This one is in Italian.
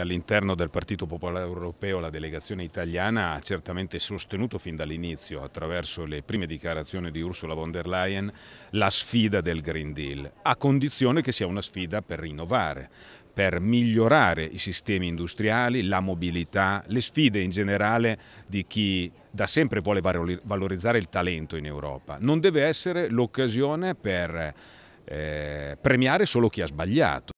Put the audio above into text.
All'interno del Partito Popolare Europeo la delegazione italiana ha certamente sostenuto fin dall'inizio, attraverso le prime dichiarazioni di Ursula von der Leyen, la sfida del Green Deal, a condizione che sia una sfida per rinnovare, per migliorare i sistemi industriali, la mobilità, le sfide in generale di chi da sempre vuole valorizzare il talento in Europa. Non deve essere l'occasione per eh, premiare solo chi ha sbagliato.